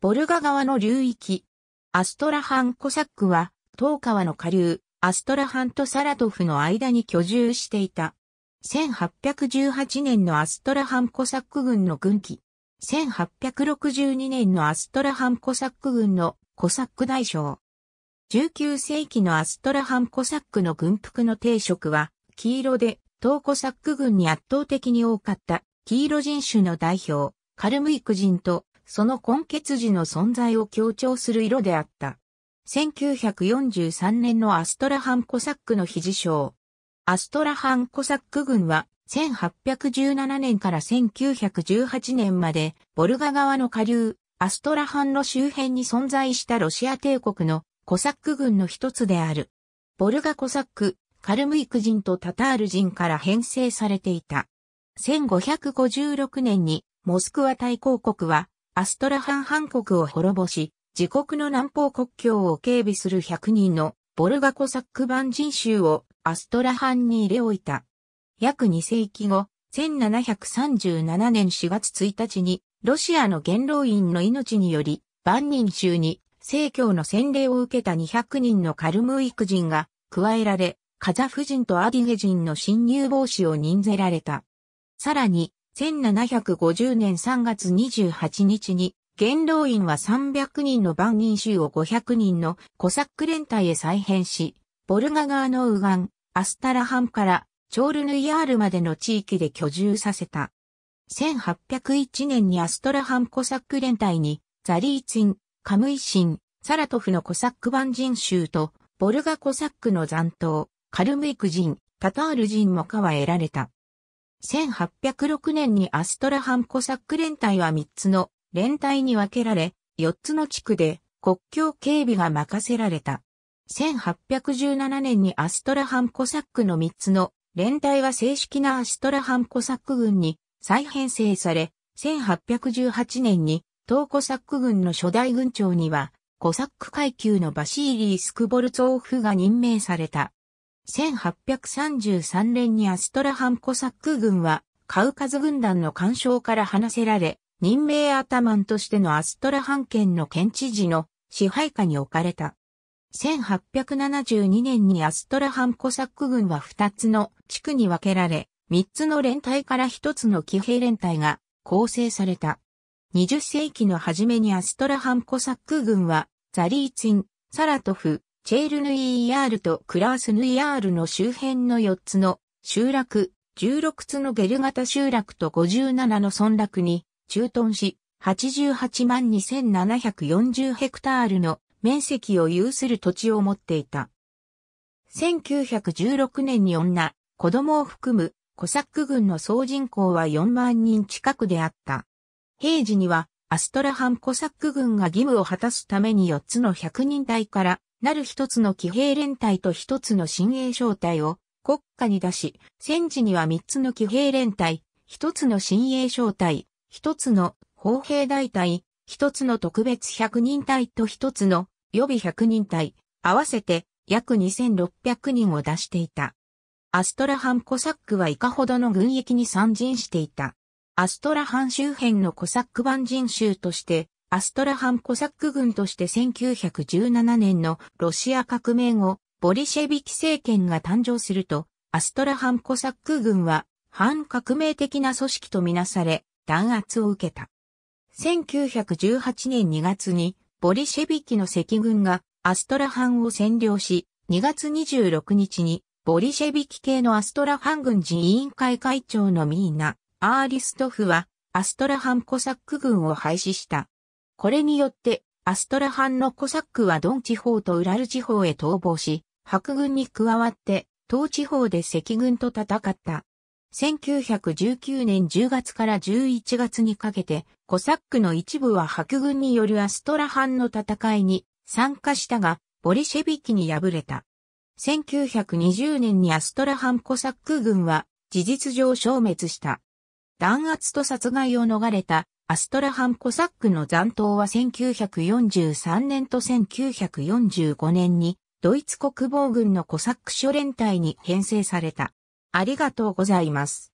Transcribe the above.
ボルガ川の流域。アストラハンコサックは、東川の下流、アストラハンとサラトフの間に居住していた。1818年のアストラハンコサック軍の軍旗。1862年のアストラハンコサック軍のコサック大将。19世紀のアストラハンコサックの軍服の定食は、黄色で、東コサック軍に圧倒的に多かった、黄色人種の代表、カルムイク人とその根血時の存在を強調する色であった。1943年のアストラハンコサックの肘事アストラハンコサック軍は1817年から1918年までボルガ川の下流、アストラハンの周辺に存在したロシア帝国のコサック軍の一つである。ボルガコサック、カルムイク人とタタール人から編成されていた。1556年にモスクワ大公国はアストラハン半国を滅ぼし、自国の南方国境を警備する100人のボルガコサック版人衆をアストラハンに入れ置いた。約2世紀後、1737年4月1日に、ロシアの元老院の命により、万人衆に、正教の洗礼を受けた200人のカルムイク人が加えられ、カザフ人とアディゲ人の侵入防止を任ぜられた。さらに、1750年3月28日に、元老院は300人の万人衆を500人のコサック連隊へ再編し、ボルガ川の右岸、アスタラハンからチョールヌイヤールまでの地域で居住させた。1801年にアストラハンコサック連隊に、ザリーツィン、カムイシン、サラトフのコサック万人衆と、ボルガコサックの残党、カルムイク人、タタール人も加えられた。1806年にアストラハンコサック連隊は3つの連隊に分けられ、4つの地区で国境警備が任せられた。1817年にアストラハンコサックの3つの連隊は正式なアストラハンコサック軍に再編成され、1818年に東コサック軍の初代軍長には、コサック階級のバシーリー・スクボルツオフが任命された。1833年にアストラハンコサック軍は、カウカズ軍団の干渉から離せられ、任命アタマンとしてのアストラハン県の県知事の支配下に置かれた。1872年にアストラハンコサック軍は2つの地区に分けられ、3つの連隊から1つの騎兵連隊が構成された。20世紀の初めにアストラハンコサック軍は、ザリーツイン、サラトフ、チェールヌイヤールとクラースヌイヤールの周辺の4つの集落、16つのゲル型集落と57の村落に駐屯し、88万2740ヘクタールの面積を有する土地を持っていた。1916年に女、子供を含むコサック軍の総人口は4万人近くであった。平時にはアストラハンコサック軍が義務を果たすために4つの100人台からなる一つの騎兵連隊と一つの新鋭小隊を国家に出し、戦時には三つの騎兵連隊、一つの新鋭小隊、一つの砲兵大隊、一つの特別百人隊と一つの予備百人隊、合わせて約2600人を出していた。アストラハンコサックはいかほどの軍役に参陣していた。アストラハン周辺のコサック万人衆としてアストラハンコサック軍として1917年のロシア革命後、ボリシェビキ政権が誕生すると、アストラハンコサック軍は反革命的な組織とみなされ、弾圧を受けた。1918年2月に、ボリシェビキの赤軍がアストラハンを占領し、2月26日に、ボリシェビキ系のアストラハン軍人委員会会長のミーナ・アーリストフは、アストラハンコサック軍を廃止した。これによって、アストラハンのコサックはドン地方とウラル地方へ逃亡し、白軍に加わって、東地方で赤軍と戦った。1919年10月から11月にかけて、コサックの一部は白軍によるアストラハンの戦いに参加したが、ボリシェビキに敗れた。1920年にアストラハンコサック軍は事実上消滅した。弾圧と殺害を逃れたアストラハンコサックの残党は1943年と1945年にドイツ国防軍のコサック諸連隊に編成された。ありがとうございます。